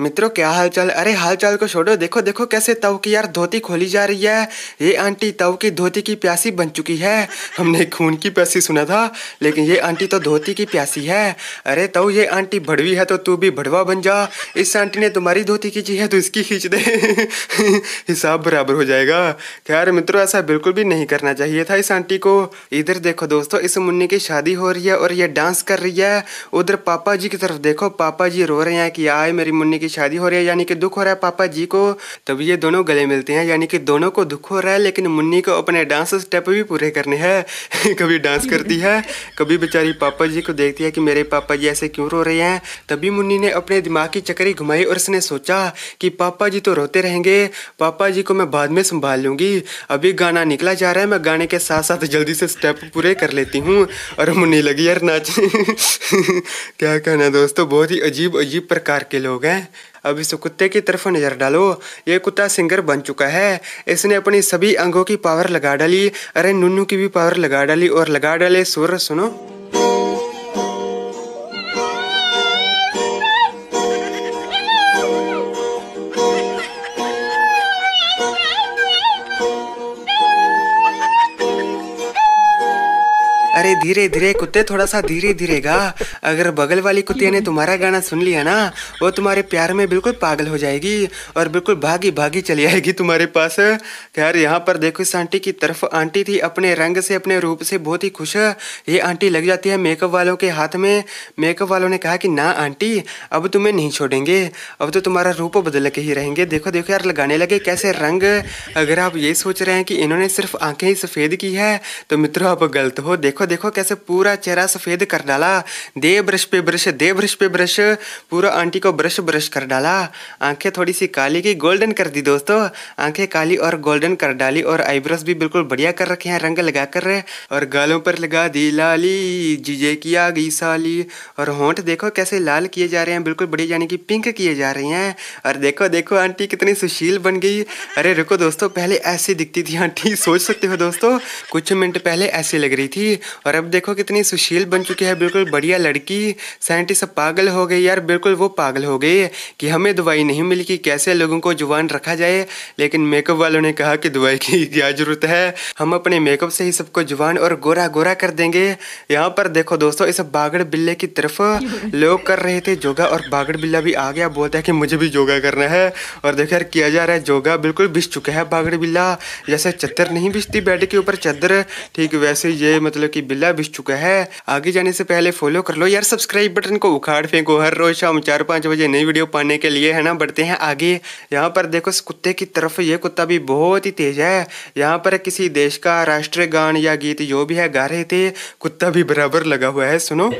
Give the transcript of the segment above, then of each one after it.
मित्रों क्या हालचाल अरे हालचाल को छोड़ो देखो देखो कैसे तव की यार धोती खोली जा रही है ये आंटी तव की धोती की प्यासी बन चुकी है हमने खून की प्यासी सुना था लेकिन ये आंटी तो धोती की प्यासी है अरे तव ये आंटी भड़वी है तो तू भी भड़वा बन जा इस आंटी ने तुम्हारी धोती खींची है तो इसकी खींच दे हिसाब बराबर हो जाएगा खैर मित्रों ऐसा बिल्कुल भी नहीं करना चाहिए था इस आंटी को इधर देखो दोस्तों इस मुन्नी की शादी हो रही है और ये डांस कर रही है उधर पापा जी की तरफ देखो पापा जी रो रहे हैं कि आए मेरी मुन्नी की की शादी हो रही है यानी कि दुख हो रहा है पापा जी को तब ये दोनों गले मिलते हैं यानी कि दोनों को दुख हो रहा है लेकिन मुन्नी को अपने डांस स्टेप भी पूरे करने हैं कभी डांस करती है कभी बेचारी पापा जी को देखती है कि मेरे पापा जी ऐसे क्यों रो रहे हैं तभी मुन्नी ने अपने दिमाग की चक्री घुमाई और उसने सोचा कि पापा जी तो रोते रहेंगे पापा जी को मैं बाद में संभाल लूँगी अभी गाना निकला जा रहा है मैं गाने के साथ साथ जल्दी से स्टेप पूरे कर लेती हूँ और मुन्नी लगी यार नाच क्या कहना दोस्तों बहुत ही अजीब अजीब प्रकार के लोग हैं अब इस कुत्ते की तरफ नज़र डालो ये कुत्ता सिंगर बन चुका है इसने अपनी सभी अंगों की पावर लगा डाली अरे नुनू की भी पावर लगा डाली और लगा डाले सुर सुनो अरे धीरे धीरे कुत्ते थोड़ा सा धीरे धीरे गा अगर बगल वाली कुत्तिया ने तुम्हारा गाना सुन लिया ना वो तुम्हारे प्यार में बिल्कुल पागल हो जाएगी और बिल्कुल भागी भागी चली आएगी तुम्हारे पास यार यहाँ पर देखो इस आंटी की तरफ आंटी थी अपने रंग से अपने रूप से बहुत ही खुश ये आंटी लग जाती है मेकअप वालों के हाथ में मेकअप वालों ने कहा कि ना आंटी अब तुम्हें नहीं छोड़ेंगे अब तो तुम्हारा रूप बदल के ही रहेंगे देखो देखो यार लगाने लगे कैसे रंग अगर आप ये सोच रहे हैं कि इन्होंने सिर्फ आंखें ही सफ़ेद की है तो मित्रों आप गलत हो देखो देखो कैसे पूरा चेहरा सफ़ेद कर डाला दे ब्रश पे ब्रश दे ब्रश पे ब्रश पूरा आंटी को ब्रश ब्रश कर डाला आंखें थोड़ी सी काली की गोल्डन कर दी दोस्तों आंखें काली और गोल्डन कर डाली और आईब्रोज भी बिल्कुल बढ़िया कर रखे हैं रंग लगा कर और गालों पर लगा दी लाली जीजे की आ गई साली और होंठ देखो कैसे लाल किए जा रहे हैं बिल्कुल बढ़िया यानी कि पिंक किए जा रहे हैं और देखो देखो आंटी कितनी सुशील बन गई अरे रुको दोस्तों पहले ऐसी दिखती थी आंटी सोच सकते हो दोस्तों कुछ मिनट पहले ऐसी लग रही थी और अब देखो कितनी सुशील बन चुकी है बिल्कुल बढ़िया लड़की साइंटिस्ट पागल हो गई यार बिल्कुल वो पागल हो गई कि हमें दवाई नहीं मिली कि कैसे लोगों को जुबान रखा जाए लेकिन मेकअप वालों ने कहा कि दवाई की क्या ज़रूरत है हम अपने मेकअप से ही सबको जुबान और गोरा गोरा कर देंगे यहाँ पर देखो दोस्तों इस बागड़ बिल्ले की तरफ लोग कर रहे थे जोगा और बागड़ बिल्ला भी आ गया बोलता है कि मुझे भी योगा करना है और देखो यार किया जा रहा है योगा बिल्कुल बिछ चुका है बागड़ बिल्ला जैसे चद्दर नहीं बिछती बेड के ऊपर चद्दर ठीक वैसे ये मतलब की बिल्ला बिछ चुका है आगे जाने से पहले फॉलो कर लो यार सब्सक्राइब बटन को उखाड़ फेंको हर रोज शाम चार पाँच बजे नई वीडियो पाने के लिए है ना बढ़ते हैं आगे यहाँ पर देखो इस कुत्ते की तरफ ये कुत्ता भी बहुत ही तेज है यहाँ पर किसी देश का राष्ट्रीय गान या गीत जो भी है गा रहे थे कुत्ता भी बराबर लगा हुआ है सुनो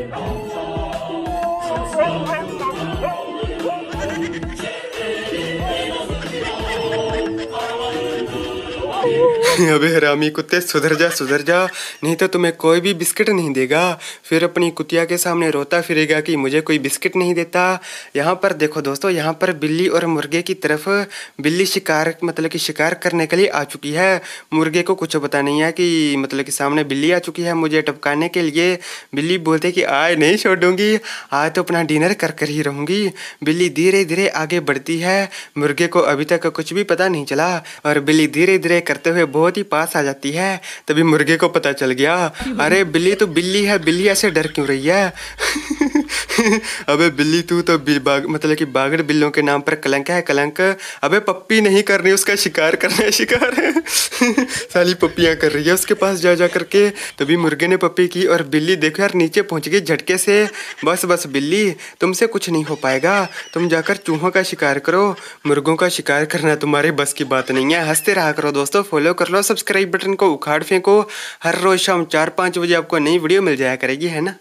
अबे हरामी कुत्ते सुधर जा सुधर जा नहीं तो तुम्हें कोई भी बिस्किट नहीं देगा फिर अपनी कुतिया के सामने रोता फिरेगा कि मुझे कोई बिस्किट नहीं देता यहाँ पर देखो दोस्तों यहाँ पर बिल्ली और मुर्गे की तरफ बिल्ली शिकार मतलब कि शिकार करने के लिए आ चुकी है मुर्गे को कुछ पता नहीं है कि मतलब कि सामने बिल्ली आ चुकी है मुझे टपकाने के लिए बिल्ली बोलते कि आए नहीं छोड़ूंगी आज तो अपना डिनर कर कर ही रहूँगी बिल्ली धीरे धीरे आगे बढ़ती है मुर्गे को अभी तक कुछ भी पता नहीं चला और बिल्ली धीरे धीरे कर करते हुए बहुत ही पास आ जाती है तभी मुर्गे को पता चल गया अरे बिल्ली तो बिल्ली है बिल्ली ऐसे डर क्यों रही है अबे बिल्ली तू तो बाग, मतलब कि बागड़ बिल्लों के नाम पर कलंक है कलंक अबे पप्पी नहीं करनी उसका शिकार करना है शिकार साली पप्पियाँ कर रही है उसके पास जा जा करके तभी मुर्गे ने पप्पी की और बिल्ली देखो यार नीचे पहुंच गई झटके से बस बस बिल्ली तुमसे कुछ नहीं हो पाएगा तुम जाकर चूहों का शिकार करो मुर्गों का शिकार करना तुम्हारे बस की बात नहीं है हंसते रहा करो दोस्तों दोस्तों फॉलो कर लो सब्सक्राइब बटन को उखाड़ फेंको हर रोज़ शाम चार पाँच बजे आपको नई वीडियो मिल जाया करेगी है ना